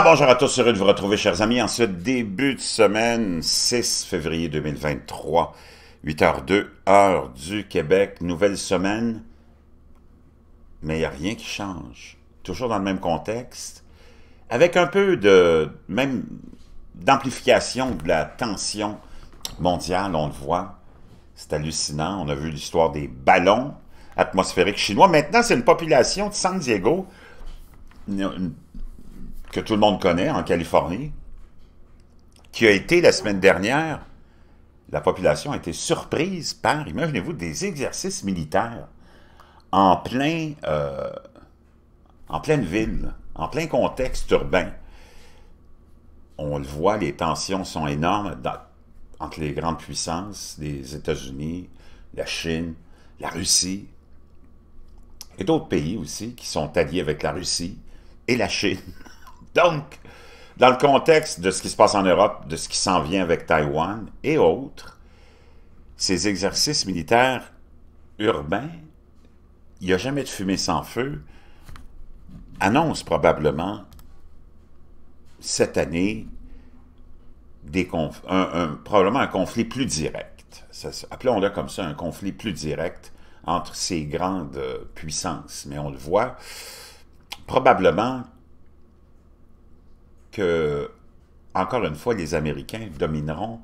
Ah, bonjour à tous, heureux de vous retrouver, chers amis, en ce début de semaine, 6 février 2023, 8h02, heure du Québec, nouvelle semaine, mais il n'y a rien qui change. Toujours dans le même contexte, avec un peu de même d'amplification de la tension mondiale, on le voit. C'est hallucinant. On a vu l'histoire des ballons atmosphériques chinois. Maintenant, c'est une population de San Diego, que tout le monde connaît en Californie, qui a été la semaine dernière, la population a été surprise par, imaginez-vous, des exercices militaires en, plein, euh, en pleine ville, en plein contexte urbain. On le voit, les tensions sont énormes entre les grandes puissances, des États-Unis, la Chine, la Russie, et d'autres pays aussi qui sont alliés avec la Russie et la Chine. Donc, dans le contexte de ce qui se passe en Europe, de ce qui s'en vient avec Taïwan et autres, ces exercices militaires urbains, il n'y a jamais de fumée sans feu, annoncent probablement cette année probablement un conflit plus direct. Appelons-le comme ça, un conflit plus direct entre ces grandes puissances. Mais on le voit, probablement encore une fois, les Américains domineront.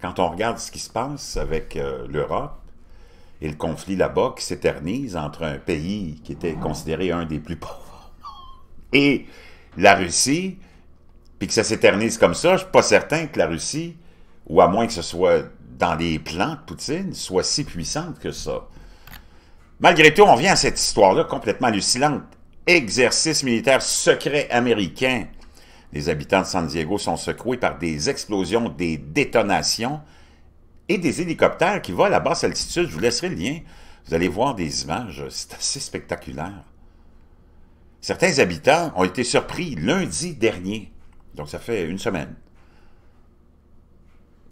Quand on regarde ce qui se passe avec euh, l'Europe et le conflit là-bas qui s'éternise entre un pays qui était considéré un des plus pauvres et la Russie, puis que ça s'éternise comme ça, je ne suis pas certain que la Russie, ou à moins que ce soit dans les plans de Poutine, soit si puissante que ça. Malgré tout, on vient à cette histoire-là complètement hallucinante. Exercice militaire secret américain les habitants de San Diego sont secoués par des explosions, des détonations et des hélicoptères qui volent à basse altitude. Je vous laisserai le lien. Vous allez voir des images. C'est assez spectaculaire. Certains habitants ont été surpris lundi dernier. Donc, ça fait une semaine.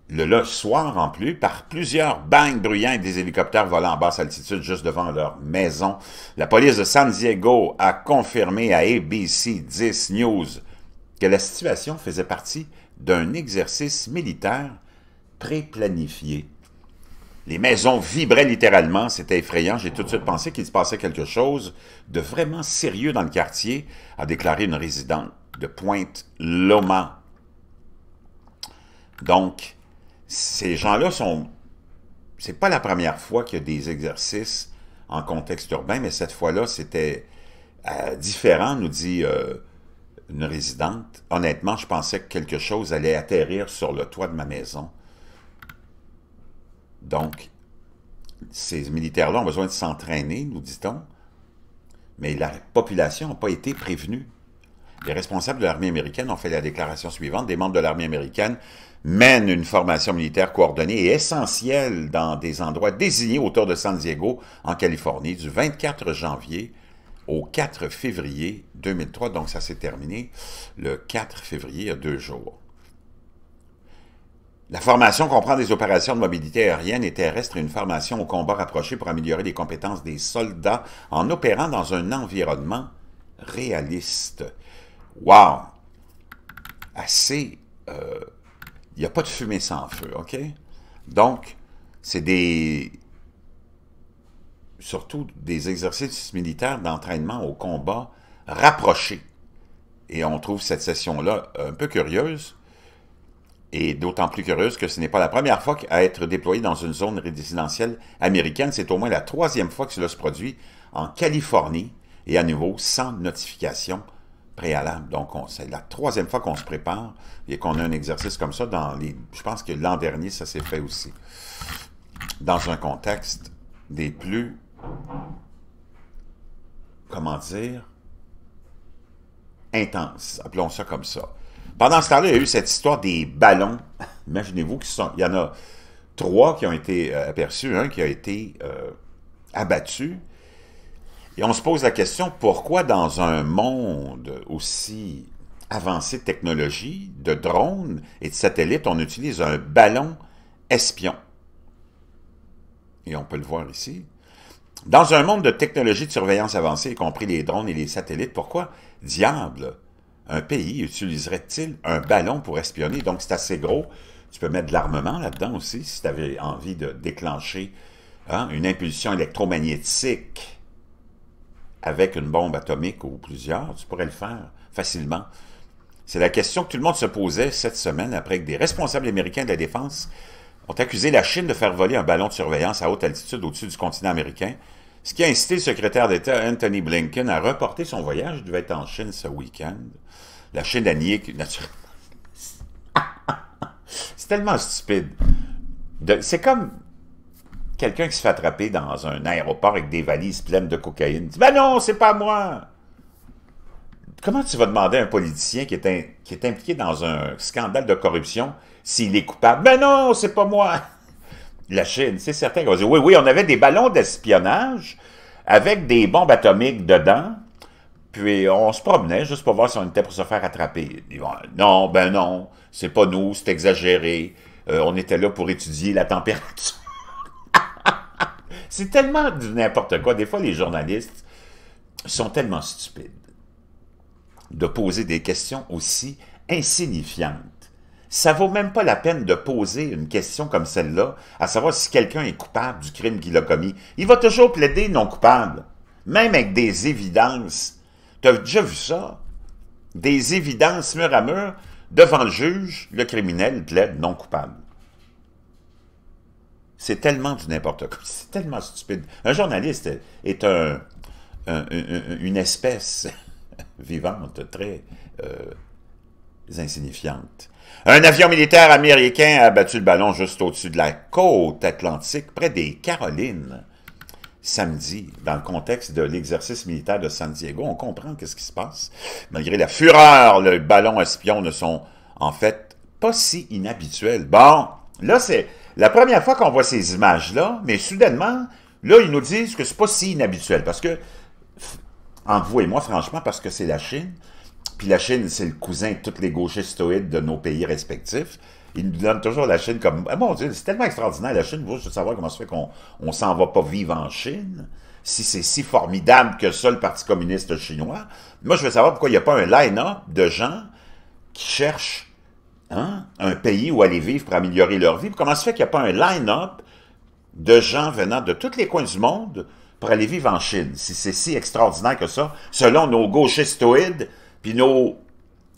Le soir en plus, par plusieurs bangs bruyants et des hélicoptères volant en basse altitude juste devant leur maison. La police de San Diego a confirmé à ABC 10 News que la situation faisait partie d'un exercice militaire préplanifié. planifié Les maisons vibraient littéralement, c'était effrayant. J'ai tout de suite pensé qu'il se passait quelque chose de vraiment sérieux dans le quartier, a déclaré une résidente de pointe loma Donc, ces gens-là sont... C'est pas la première fois qu'il y a des exercices en contexte urbain, mais cette fois-là, c'était euh, différent, nous dit euh, une résidente. Honnêtement, je pensais que quelque chose allait atterrir sur le toit de ma maison. Donc, ces militaires-là ont besoin de s'entraîner, nous dit-on, mais la population n'a pas été prévenue. Les responsables de l'armée américaine ont fait la déclaration suivante. Des membres de l'armée américaine mènent une formation militaire coordonnée et essentielle dans des endroits désignés autour de San Diego, en Californie, du 24 janvier au 4 février 2003. Donc, ça s'est terminé le 4 février, il deux jours. La formation comprend des opérations de mobilité aérienne et terrestre et une formation au combat rapproché pour améliorer les compétences des soldats en opérant dans un environnement réaliste. Wow! Assez... Euh, il n'y a pas de fumée sans feu, OK? Donc, c'est des surtout des exercices militaires d'entraînement au combat rapprochés. Et on trouve cette session-là un peu curieuse, et d'autant plus curieuse que ce n'est pas la première fois qu'à être déployé dans une zone résidentielle américaine. C'est au moins la troisième fois que cela se produit en Californie, et à nouveau sans notification préalable. Donc, c'est la troisième fois qu'on se prépare et qu'on a un exercice comme ça dans les... Je pense que l'an dernier, ça s'est fait aussi. Dans un contexte des plus comment dire, intense. Appelons ça comme ça. Pendant ce temps-là, il y a eu cette histoire des ballons. Imaginez-vous qu'il y en a trois qui ont été euh, aperçus, un qui a été euh, abattu. Et on se pose la question, pourquoi dans un monde aussi avancé de technologie, de drones et de satellites, on utilise un ballon espion? Et on peut le voir ici. Dans un monde de technologies de surveillance avancée, y compris les drones et les satellites, pourquoi, diable, un pays utiliserait-il un ballon pour espionner? Donc, c'est assez gros. Tu peux mettre de l'armement là-dedans aussi, si tu avais envie de déclencher hein, une impulsion électromagnétique avec une bombe atomique ou plusieurs. Tu pourrais le faire facilement. C'est la question que tout le monde se posait cette semaine après que des responsables américains de la défense ont accusé la Chine de faire voler un ballon de surveillance à haute altitude au-dessus du continent américain, ce qui a incité le secrétaire d'État Anthony Blinken à reporter son voyage. Il devait être en Chine ce week-end. La Chine a nié que, c'est tellement stupide. C'est comme quelqu'un qui se fait attraper dans un aéroport avec des valises pleines de cocaïne. Ben non, c'est pas moi! comment tu vas demander à un politicien qui est, impliqué dans un scandale de corruption s'il est coupable? Ben non, c'est pas moi! La Chine, c'est certain dire, oui, oui, on avait des ballons d'espionnage avec des bombes atomiques dedans, puis on se promenait juste pour voir si on était pour se faire attraper. non, ben non, c'est pas nous, c'est exagéré. Euh, on était là pour étudier la température. c'est tellement du n'importe quoi. Des fois, les journalistes sont tellement stupides de poser des questions aussi insignifiantes. Ça vaut même pas la peine de poser une question comme celle-là, à savoir si quelqu'un est coupable du crime qu'il a commis. Il va toujours plaider non coupable, même avec des évidences. Tu as déjà vu ça? Des évidences mur à mur, devant le juge, le criminel plaide non coupable. C'est tellement du n'importe quoi, c'est tellement stupide. Un journaliste est une espèce vivante, très euh, insignifiante. Un avion militaire américain a abattu le ballon juste au-dessus de la côte atlantique, près des Carolines, samedi, dans le contexte de l'exercice militaire de San Diego. On comprend ce qui se passe. Malgré la fureur, le ballon espion ne sont en fait pas si inhabituels. Bon, là, c'est la première fois qu'on voit ces images-là, mais soudainement, là, ils nous disent que c'est pas si inhabituel, parce que entre vous et moi, franchement, parce que c'est la Chine. Puis la Chine, c'est le cousin de tous les gauchistes de nos pays respectifs. Ils nous donnent toujours la Chine comme... Ah, mon Dieu, c'est tellement extraordinaire, la Chine. Vous, je veux savoir comment se fait qu'on on, s'en va pas vivre en Chine si c'est si formidable que ça, le Parti communiste chinois. Moi, je veux savoir pourquoi il n'y a pas un line-up de gens qui cherchent hein, un pays où aller vivre pour améliorer leur vie. Comment se fait qu'il n'y a pas un line-up de gens venant de tous les coins du monde pour aller vivre en Chine, si c'est si extraordinaire que ça, selon nos gauchistoïdes, puis nos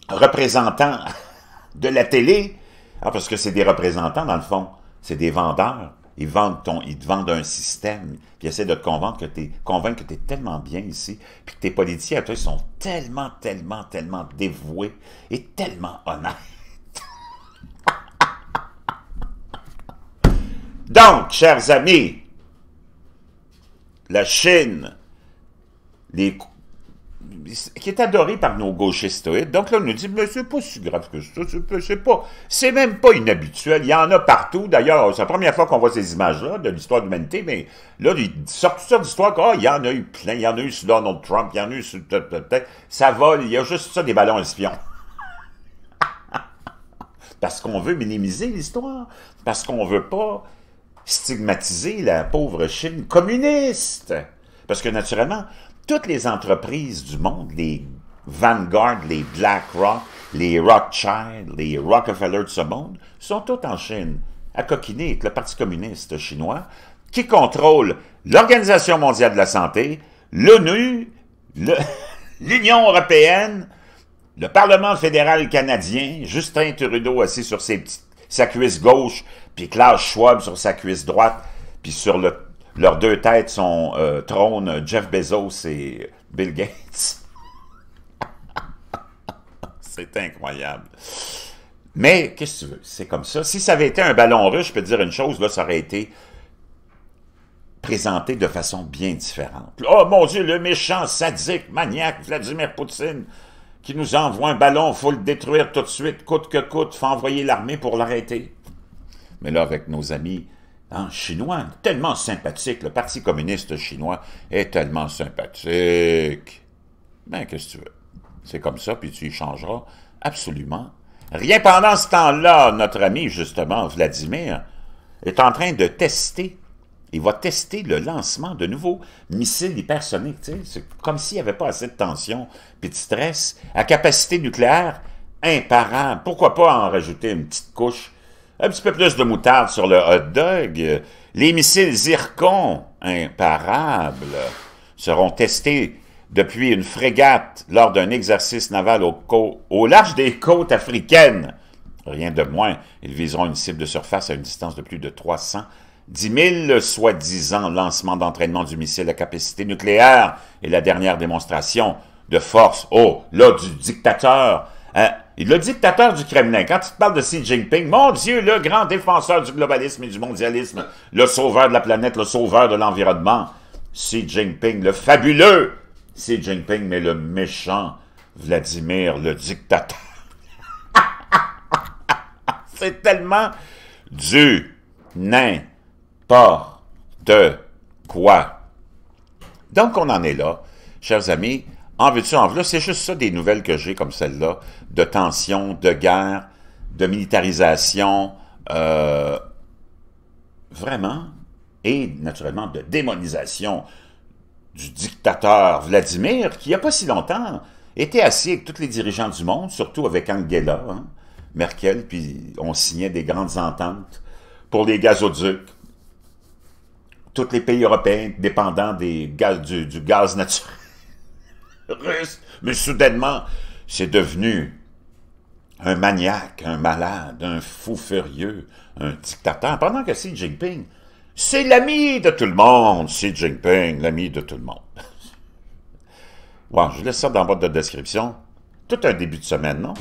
représentants de la télé, ah, parce que c'est des représentants dans le fond, c'est des vendeurs. Ils, vendent ton, ils te vendent un système, puis ils essaient de te convaincre que tu es, que es tellement bien ici, puis que tes politiciens, toi, ils sont tellement, tellement, tellement dévoués et tellement honnêtes. Donc, chers amis, la Chine, qui est adorée par nos gauchistes. Donc là, on nous dit, mais c'est pas si grave que ça, c'est pas, c'est même pas inhabituel, il y en a partout. D'ailleurs, c'est la première fois qu'on voit ces images-là de l'histoire de l'humanité, mais là, ils sort tout ça d'histoire ah, il y en a eu plein, il y en a eu Donald Trump, il y en a eu Ça vole, il y a juste ça, des ballons espions parce qu'on veut minimiser l'histoire, parce qu'on veut pas stigmatiser la pauvre Chine communiste. Parce que naturellement, toutes les entreprises du monde, les Vanguard, les BlackRock, les Rothschild, les Rockefeller de ce monde, sont toutes en Chine, à coquiner le Parti communiste chinois, qui contrôle l'Organisation mondiale de la santé, l'ONU, l'Union européenne, le Parlement fédéral canadien, Justin Trudeau assis sur ses petites sa cuisse gauche, puis Klaus Schwab sur sa cuisse droite, puis sur leurs deux têtes son euh, trône Jeff Bezos et Bill Gates. C'est incroyable. Mais, qu'est-ce que tu veux? C'est comme ça. Si ça avait été un ballon russe, je peux te dire une chose, là, ça aurait été présenté de façon bien différente. Oh mon Dieu, le méchant, sadique, maniaque, Vladimir Poutine qui nous envoie un ballon, faut le détruire tout de suite, coûte que coûte, faut envoyer l'armée pour l'arrêter. Mais là, avec nos amis hein, chinois, tellement sympathiques, le Parti communiste chinois est tellement sympathique. Ben, qu'est-ce que tu veux? C'est comme ça, puis tu y changeras absolument rien. Pendant ce temps-là, notre ami, justement, Vladimir, est en train de tester il va tester le lancement de nouveaux missiles hypersoniques. C'est comme s'il n'y avait pas assez de tension et de stress. À capacité nucléaire, imparable. Pourquoi pas en rajouter une petite couche? Un petit peu plus de moutarde sur le hot dog. Les missiles Zircon, imparables, seront testés depuis une frégate lors d'un exercice naval au, large des côtes africaines. Rien de moins, ils viseront une cible de surface à une distance de plus de 300 10 000 soi-disant lancement d'entraînement du missile à capacité nucléaire et la dernière démonstration de force, oh, là, du dictateur. Hein? Le dictateur du Kremlin, quand tu te parles de Xi Jinping, mon Dieu, le grand défenseur du globalisme et du mondialisme, le sauveur de la planète, le sauveur de l'environnement, Xi Jinping, le fabuleux Xi Jinping, mais le méchant Vladimir, le dictateur. C'est tellement du nain. Pas de quoi. Donc, on en est là, chers amis. En veux-tu, en veux c'est juste ça des nouvelles que j'ai comme celle-là, de tensions, de guerre, de militarisation, euh, vraiment, et naturellement de démonisation du dictateur Vladimir, qui il n'y a pas si longtemps était assis avec tous les dirigeants du monde, surtout avec Angela, hein, Merkel, puis on signait des grandes ententes pour les gazoducs, tous les pays européens dépendant des gaz, du, gaz naturel russe. Mais soudainement, c'est devenu un maniaque, un malade, un fou furieux, un dictateur. Pendant que Xi Jinping, c'est l'ami de tout le monde, Xi Jinping, l'ami de tout le monde. Bon, je laisse ça dans votre description. Tout un début de semaine, non?